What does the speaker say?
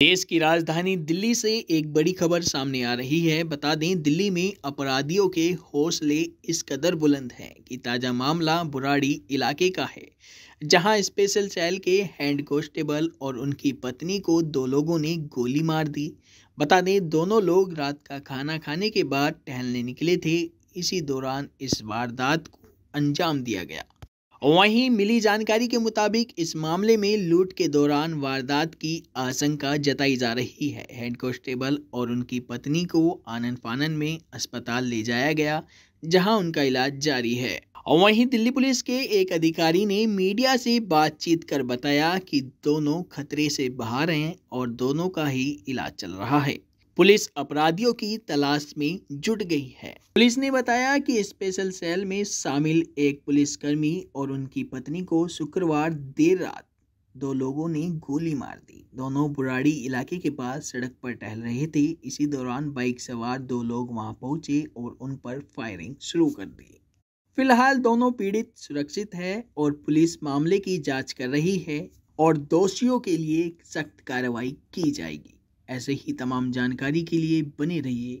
देश की राजधानी दिल्ली से एक बड़ी खबर सामने आ रही है बता दें दिल्ली में अपराधियों के हौसले इस कदर बुलंद हैं कि ताज़ा मामला बुराड़ी इलाके का है जहां स्पेशल सेल के हैंड कॉन्स्टेबल और उनकी पत्नी को दो लोगों ने गोली मार दी बता दें दोनों लोग रात का खाना खाने के बाद टहलने निकले थे इसी दौरान इस वारदात को अंजाम दिया गया वहीं मिली जानकारी के मुताबिक इस मामले में लूट के दौरान वारदात की आशंका जताई जा रही है हेड कांस्टेबल और उनकी पत्नी को आनंद फानन में अस्पताल ले जाया गया जहां उनका इलाज जारी है और वहीं दिल्ली पुलिस के एक अधिकारी ने मीडिया से बातचीत कर बताया कि दोनों खतरे से बाहर हैं और दोनों का ही इलाज चल रहा है पुलिस अपराधियों की तलाश में जुट गई है पुलिस ने बताया कि स्पेशल सेल में शामिल एक पुलिसकर्मी और उनकी पत्नी को शुक्रवार देर रात दो लोगों ने गोली मार दी दोनों बुराड़ी इलाके के पास सड़क पर टहल रहे थे इसी दौरान बाइक सवार दो लोग वहां पहुंचे और उन पर फायरिंग शुरू कर दी फिलहाल दोनों पीड़ित सुरक्षित है और पुलिस मामले की जाँच कर रही है और दोषियों के लिए सख्त कार्रवाई की जाएगी ऐसे ही तमाम जानकारी के लिए बने रहिए